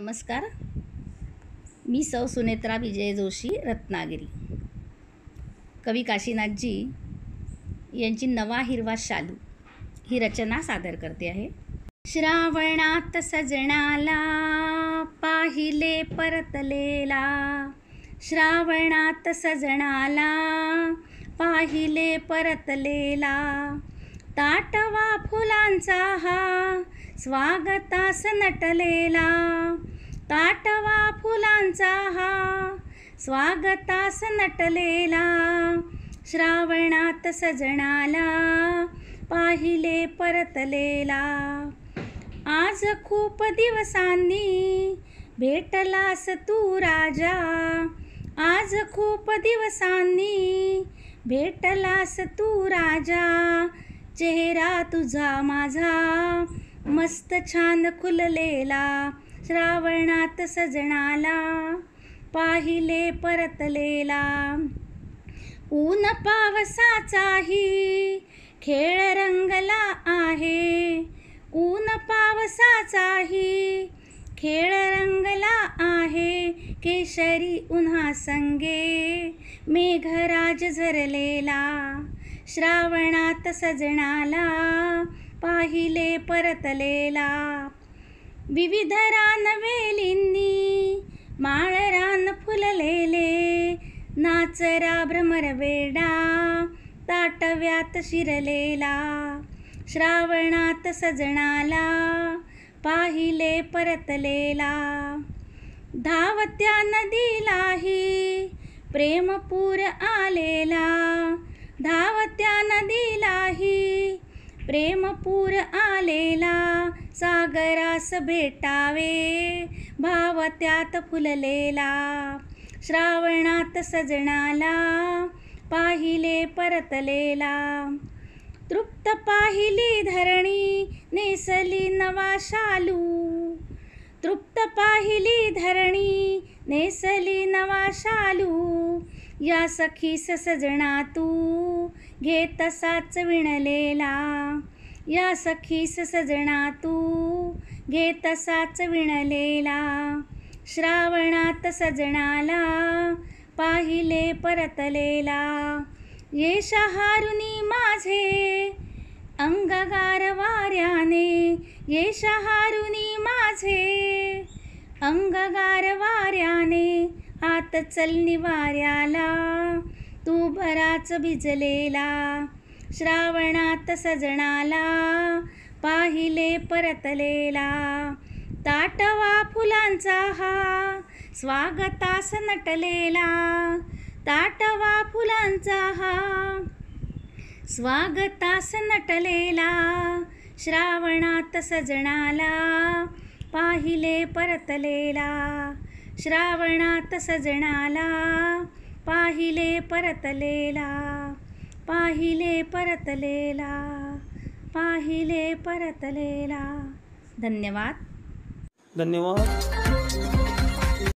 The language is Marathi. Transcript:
नमस्कार मी सौ सुनेत्रा विजय जोशी रत्नागिरी कवी काशीनाथजी यांची नवा हिरवा शालू ही रचना सादर करते आहे श्रावणात सजणाला पाहिले परतलेला श्रावणात सजणाला पाहिले परतलेला ताटवा फुलांचा हा स्वागतास नटलेला ताटवा फुलांचा हा स्वागतास नटलेला श्रावणात सजणाला पाहिले परतलेला आज खूप दिवसांनी भेटलास तू राजा आज खूप दिवसांनी भेटलास तू राजा चेहरा तुझा माझा मस्त छान खुललेला श्रावणात सजणाला पाहिले परतलेला ऊन पावसाचाही खेळ रंगला आहे ऊन पावसाचाही खेळ रंगला आहे केशरी उन्हा संगे मेघराज झरलेला श्रावणात सजणाला पाहिले परतलेला विविध रान वेलींनी माळ रान फुललेले नाचरा भ्रमर वेडा ताटव्यात शिरलेला श्रावणात सजणाला पाहिले परतलेला धावत्या नदीलाही प्रेमपूर आलेला धावत्या नदीला प्रेमपूर आलेला सागरास भेटावे भाव त्यात फुललेला श्रावणात सजणाला पाहिले परतलेला तृप्त पाहिली धरणी नेसली नवा शालू तृप्त पाहिली धरणी नेसली नवा शालू या सखीस सजणा तू घे तसाच विणलेला या सखीस सजणा तू घे तसाच विणलेला श्रावणात सजणाला पाहिले परतलेला ये शहारुनी माझे अंगगार वाऱ्याने ये शहारुनी माझे अंगगार वाऱ्याने आत चलनी वाऱ्याला तू भराच भिजलेला श्रावणात सजणाला पाहिले परतलेला ताटवा फुलांचा हा स्वागतास नटलेला ताटवा फुलांचा हा स्वागतास नटलेला श्रावणात सजणाला पाहिले परतलेला श्रावणात सजणाला पाहिले परतलेला पाहिले परतलेला पाहिले परतलेला धन्यवाद धन्यवाद